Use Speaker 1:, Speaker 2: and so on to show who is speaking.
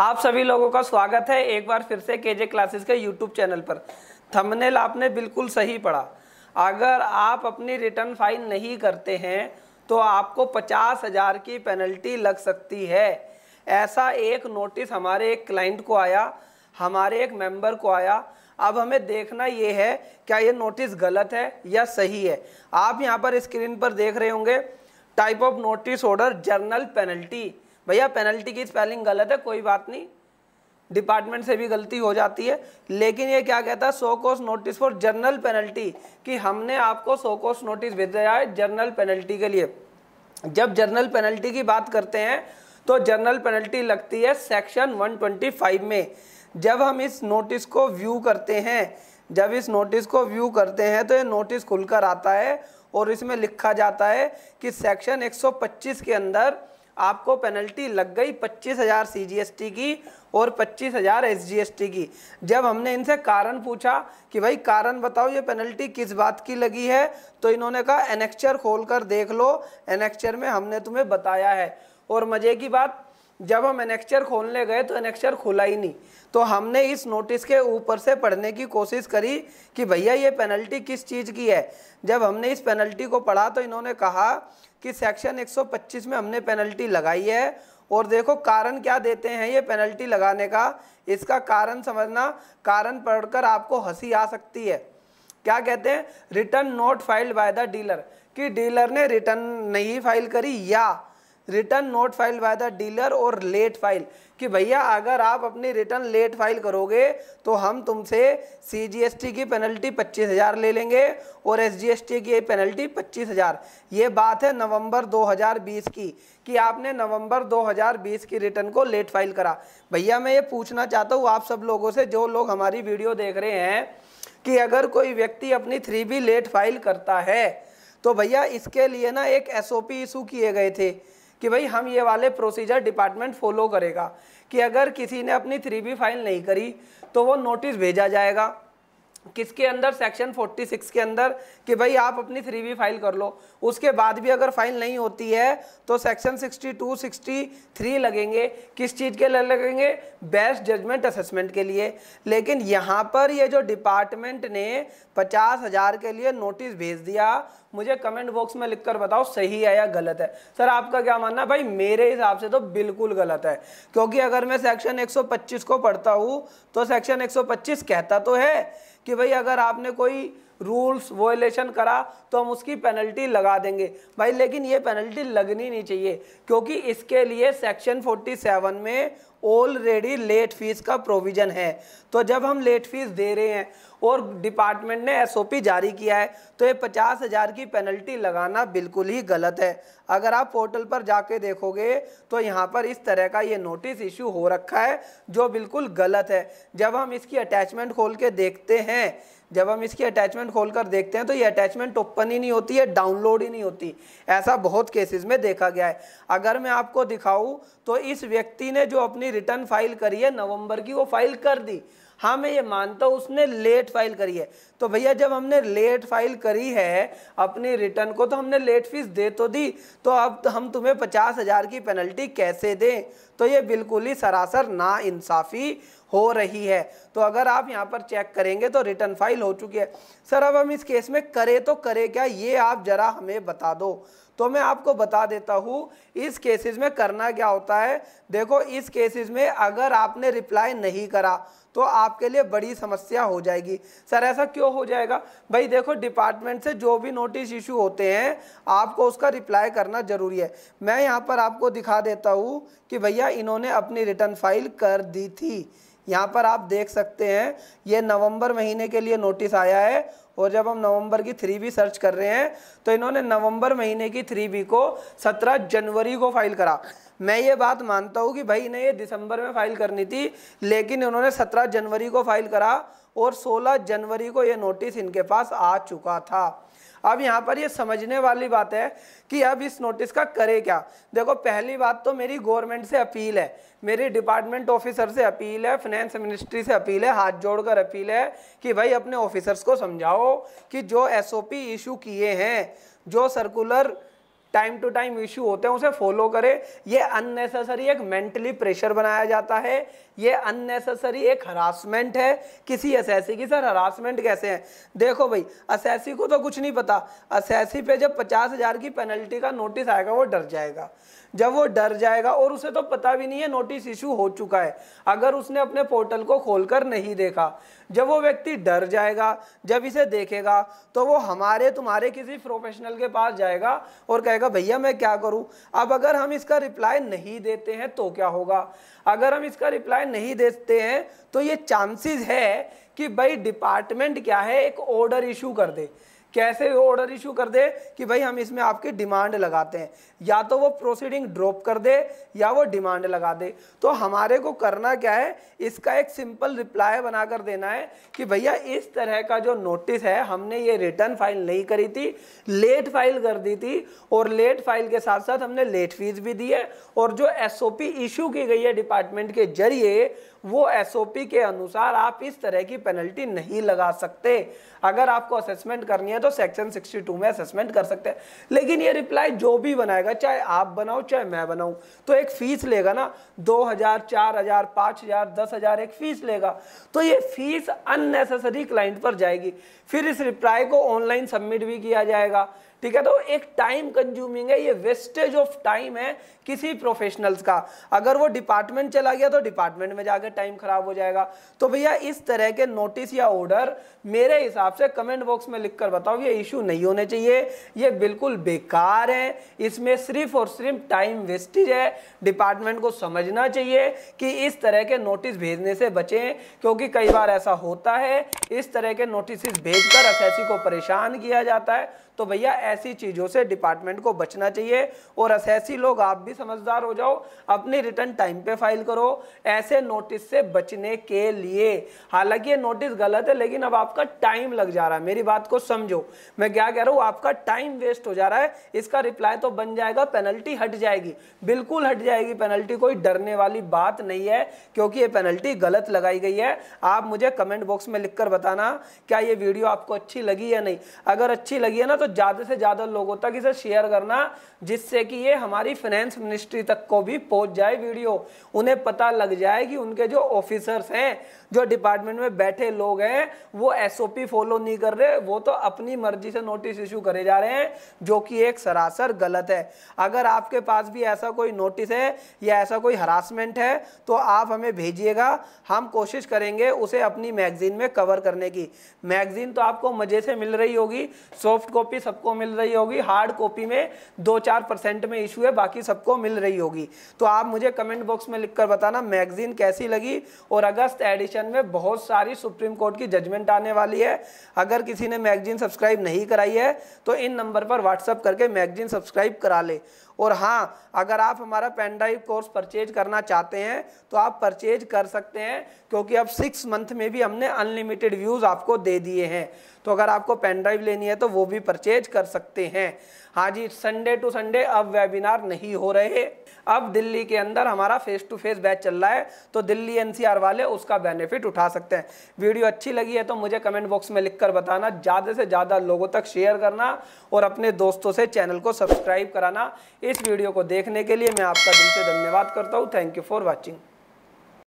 Speaker 1: आप सभी लोगों का स्वागत है एक बार फिर से के जे क्लासेस के यूट्यूब चैनल पर थंबनेल आपने बिल्कुल सही पढ़ा अगर आप अपनी रिटर्न फाइल नहीं करते हैं तो आपको पचास हज़ार की पेनल्टी लग सकती है ऐसा एक नोटिस हमारे एक क्लाइंट को आया हमारे एक मेंबर को आया अब हमें देखना ये है क्या ये नोटिस गलत है या सही है आप यहाँ पर स्क्रीन पर देख रहे होंगे type of notice order general penalty भैया पेनल्टी की स्पेलिंग गलत है कोई बात नहीं डिपार्टमेंट से भी गलती हो जाती है लेकिन ये क्या कहता है show cause notice for general penalty कि हमने आपको सो कोस नोटिस भेजा है जर्नल पेनल्टी के लिए जब जर्नल पेनल्टी की बात करते हैं तो जर्नल पेनल्टी लगती है सेक्शन 125 में जब हम इस नोटिस को व्यू करते हैं जब इस नोटिस को व्यू करते हैं तो ये नोटिस खुलकर आता है और इसमें लिखा जाता है कि सेक्शन 125 के अंदर आपको पेनल्टी लग गई पच्चीस हज़ार सी की और पच्चीस हज़ार एस की जब हमने इनसे कारण पूछा कि भाई कारण बताओ ये पेनल्टी किस बात की लगी है तो इन्होंने कहा एनेक्चर खोल कर देख लो एनेक्चर में हमने तुम्हें बताया है और मज़े की बात जब हम एनेक्चर खोलने गए तो एनेक्चर खुला ही नहीं तो हमने इस नोटिस के ऊपर से पढ़ने की कोशिश करी कि भैया ये पेनल्टी किस चीज़ की है जब हमने इस पेनल्टी को पढ़ा तो इन्होंने कहा कि सेक्शन 125 में हमने पेनल्टी लगाई है और देखो कारण क्या देते हैं ये पेनल्टी लगाने का इसका कारण समझना कारण पढ़कर आपको हंसी आ सकती है क्या कहते हैं return not filed by the dealer कि डीलर ने रिटर्न नहीं फाइल करी या return not file by the dealer और लेट फाइल कि भैया अगर आप अपनी रिटर्न लेट फाइल करोगे तो हम तुमसे सी जी एस टी की पेनल्टी पच्चीस हज़ार ले लेंगे और एस जी एस टी की पेनल्टी पच्चीस हज़ार ये बात है नवंबर 2020 की कि आपने नवंबर 2020 की रिटर्न को लेट फाइल करा भैया मैं ये पूछना चाहता हूँ आप सब लोगों से जो लोग हमारी वीडियो देख रहे हैं कि अगर कोई व्यक्ति अपनी थ्री लेट फाइल करता है तो भैया इसके लिए ना एक एस ओ पी इशू किए गए थे कि भाई हम ये वाले प्रोसीजर डिपार्टमेंट फॉलो करेगा कि अगर किसी ने अपनी थ्री बी फाइल नहीं करी तो वो नोटिस भेजा जाएगा किसके अंदर सेक्शन 46 के अंदर कि भाई आप अपनी थ्री वी फाइल कर लो उसके बाद भी अगर फाइल नहीं होती है तो सेक्शन 62 63 लगेंगे किस चीज़ के लिए लगेंगे बेस्ट जजमेंट असेसमेंट के लिए लेकिन यहाँ पर ये जो डिपार्टमेंट ने पचास हज़ार के लिए नोटिस भेज दिया मुझे कमेंट बॉक्स में लिखकर बताओ सही है या गलत है सर आपका क्या मानना भाई मेरे हिसाब से तो बिल्कुल गलत है क्योंकि अगर मैं सेक्शन 125 को पढ़ता हूँ तो सेक्शन 125 कहता तो है कि भाई अगर आपने कोई रूल्स वोलेशन करा तो हम उसकी पेनल्टी लगा देंगे भाई लेकिन ये पेनल्टी लगनी नहीं चाहिए क्योंकि इसके लिए सेक्शन 47 में ऑलरेडी लेट फीस का प्रोविज़न है तो जब हम लेट फीस दे रहे हैं और डिपार्टमेंट ने एसओपी जारी किया है तो ये पचास हज़ार की पेनल्टी लगाना बिल्कुल ही गलत है अगर आप पोर्टल पर जाके देखोगे तो यहाँ पर इस तरह का ये नोटिस इशू हो रखा है जो बिल्कुल गलत है जब हम इसकी अटैचमेंट खोल के देखते हैं जब हम इसकी अटैचमेंट खोलकर देखते हैं तो ये अटैचमेंट ओपन ही नहीं होती है डाउनलोड ही नहीं होती ऐसा बहुत केसेस में देखा गया है अगर मैं आपको दिखाऊं तो इस व्यक्ति ने जो अपनी रिटर्न फाइल करी है नवंबर की वो फाइल कर दी हाँ मैं ये मानता हूँ उसने लेट फाइल करी है तो भैया जब हमने लेट फाइल करी है अपनी रिटर्न को तो हमने लेट फीस दे तो दी तो अब तो हम तुम्हें पचास हज़ार की पेनल्टी कैसे दें तो ये बिल्कुल ही सरासर ना इंसाफ़ी हो रही है तो अगर आप यहाँ पर चेक करेंगे तो रिटर्न फाइल हो चुकी है सर अब हम इस केस में करें तो करें क्या ये आप ज़रा हमें बता दो तो मैं आपको बता देता हूँ इस केसेस में करना क्या होता है देखो इस केसेस में अगर आपने रिप्लाई नहीं करा तो आपके लिए बड़ी समस्या हो जाएगी सर ऐसा क्यों हो जाएगा भाई देखो डिपार्टमेंट से जो भी नोटिस इशू होते हैं आपको उसका रिप्लाई करना ज़रूरी है मैं यहाँ पर आपको दिखा देता हूँ कि भैया इन्होंने अपनी रिटर्न फाइल कर दी थी यहाँ पर आप देख सकते हैं ये नवंबर महीने के लिए नोटिस आया है और जब हम नवंबर की थ्री बी सर्च कर रहे हैं तो इन्होंने नवंबर महीने की थ्री बी को 17 जनवरी को फाइल करा मैं ये बात मानता हूँ कि भाई इन्हें ये दिसंबर में फाइल करनी थी लेकिन इन्होंने 17 जनवरी को फाइल करा और 16 जनवरी को ये नोटिस इनके पास आ चुका था अब यहाँ पर ये समझने वाली बात है कि अब इस नोटिस का करे क्या देखो पहली बात तो मेरी गवर्नमेंट से अपील है मेरी डिपार्टमेंट ऑफिसर से अपील है फाइनेंस मिनिस्ट्री से अपील है हाथ जोड़कर अपील है कि भाई अपने ऑफिसर्स को समझाओ कि जो एसओपी इशू किए हैं जो circular time to time issue होते हैं उसे फॉलो करें ये अननेसेसरी एक मेंटली प्रेशर बनाया जाता है ये अननेसेसरी एक हरासमेंट है किसी असेसी की सर हरासमेंट कैसे है देखो भाई असेसी को तो कुछ नहीं पता असेसी पे जब पचास हज़ार की पेनल्टी का नोटिस आएगा वो डर जाएगा जब वो डर जाएगा और उसे तो पता भी नहीं है नोटिस इशू हो चुका है अगर उसने अपने पोर्टल को खोलकर नहीं देखा जब वो व्यक्ति डर जाएगा जब इसे देखेगा तो वो हमारे तुम्हारे किसी प्रोफेशनल के पास जाएगा और कहेगा भैया मैं क्या करूं अब अगर हम इसका रिप्लाई नहीं देते हैं तो क्या होगा अगर हम इसका रिप्लाई नहीं देते हैं तो ये चांसेस है कि भाई डिपार्टमेंट क्या है एक ऑर्डर इशू कर दे कैसे ऑर्डर इशू कर दे कि भाई हम इसमें आपकी डिमांड लगाते हैं या तो वो प्रोसीडिंग ड्रॉप कर दे या वो डिमांड लगा दे तो हमारे को करना क्या है इसका एक सिंपल रिप्लाई बनाकर देना है कि भैया इस तरह का जो नोटिस है हमने ये रिटर्न फाइल नहीं करी थी लेट फाइल कर दी थी और लेट फाइल के साथ साथ हमने लेट फीस भी दी है और जो एस इशू की गई है डिपार्टमेंट के जरिए वो एसओपी के अनुसार आप इस तरह की पेनल्टी नहीं लगा सकते अगर आपको असेसमेंट करनी है तो सेक्शन 62 में असेसमेंट कर सकते हैं लेकिन ये रिप्लाई जो भी बनाएगा चाहे आप बनाओ चाहे मैं बनाऊं तो एक फीस लेगा ना दो हजार चार हजार पांच हजार दस हजार एक फीस लेगा तो ये फीस अननेसेसरी क्लाइंट पर जाएगी फिर इस रिप्लाई को ऑनलाइन सबमिट भी किया जाएगा ठीक है तो एक टाइम कंज्यूमिंग है ये वेस्टेज ऑफ टाइम है किसी प्रोफेशनल्स का अगर वो डिपार्टमेंट चला गया तो डिपार्टमेंट में जाकर टाइम खराब हो जाएगा तो भैया इस तरह के नोटिस या ऑर्डर मेरे हिसाब से कमेंट बॉक्स में लिख कर बताओ ये इशू नहीं होने चाहिए ये बिल्कुल बेकार है इसमें सिर्फ और सिर्फ टाइम वेस्टेज है डिपार्टमेंट को समझना चाहिए कि इस तरह के नोटिस भेजने से बचें क्योंकि कई बार ऐसा होता है इस तरह के नोटिस भेजकर असेसी को परेशान किया जाता है तो भैया ऐसी चीज़ों से डिपार्टमेंट को बचना चाहिए और असैसी लोग आप भी समझदार हो जाओ अपनी रिटर्न टाइम पे फाइल करो ऐसे नोटिस से बचने के लिए हालांकि ये नोटिस गलत है लेकिन अब आपका टाइम लग जा रहा है मेरी बात को समझो मैं क्या कह रहा हूं आपका टाइम वेस्ट हो जा रहा है इसका रिप्लाई तो बन जाएगा पेनल्टी हट जाएगी बिल्कुल हट जाएगी पेनल्टी कोई डरने वाली बात नहीं है क्योंकि ये पेनल्टी गलत लगाई गई है आप मुझे कमेंट बॉक्स में लिखकर बताना क्या ये वीडियो आपको अच्छी लगी या नहीं अगर अच्छी लगी है ना तो ज़्यादा से ज़्यादा लोगों तक इसे शेयर करना जिससे कि ये हमारी फाइनेंस मिनिस्ट्री तक को भी पहुंच जाए वीडियो उन्हें पता लग जाए कि उनके जो ऑफिसर्स हैं जो डिपार्टमेंट में बैठे लोग हैं वो एसओपी फॉलो नहीं कर रहे वो तो अपनी मर्जी से नोटिस इशू करे जा रहे हैं जो कि एक सरासर गलत है अगर आपके पास भी ऐसा कोई नोटिस है या ऐसा कोई हरासमेंट है तो आप हमें भेजिएगा हम कोशिश करेंगे उसे अपनी मैगजीन में कवर करने की मैगजीन तो आपको मज़े से मिल रही होगी सॉफ्ट कॉपी सबको मिल मिल रही होगी हार्ड कॉपी में दो चार परसेंट में इशू है बाकी सबको मिल रही होगी तो आप मुझे कमेंट बॉक्स में लिखकर बताना मैगजीन कैसी लगी और अगस्त एडिशन में बहुत सारी सुप्रीम कोर्ट की जजमेंट आने वाली है अगर किसी ने मैगजीन सब्सक्राइब नहीं कराई है तो इन नंबर पर व्हाट्सअप करके मैगजीन सब्सक्राइब करा ले और हाँ अगर आप हमारा पेन ड्राइव कोर्स परचेज करना चाहते हैं तो आप परचेज कर सकते हैं क्योंकि अब सिक्स मंथ में भी हमने अनलिमिटेड व्यूज़ आपको दे दिए हैं तो अगर आपको पेन ड्राइव लेनी है तो वो भी परचेज कर सकते हैं हाँ जी संडे टू संडे अब वेबिनार नहीं हो रहे अब दिल्ली के अंदर हमारा फेस टू फेस बैच चल रहा है तो दिल्ली एनसीआर वाले उसका बेनिफिट उठा सकते हैं वीडियो अच्छी लगी है तो मुझे कमेंट बॉक्स में लिखकर बताना ज़्यादा से ज़्यादा लोगों तक शेयर करना और अपने दोस्तों से चैनल को सब्सक्राइब कराना इस वीडियो को देखने के लिए मैं आपका दिल से धन्यवाद करता हूँ थैंक यू फॉर वॉचिंग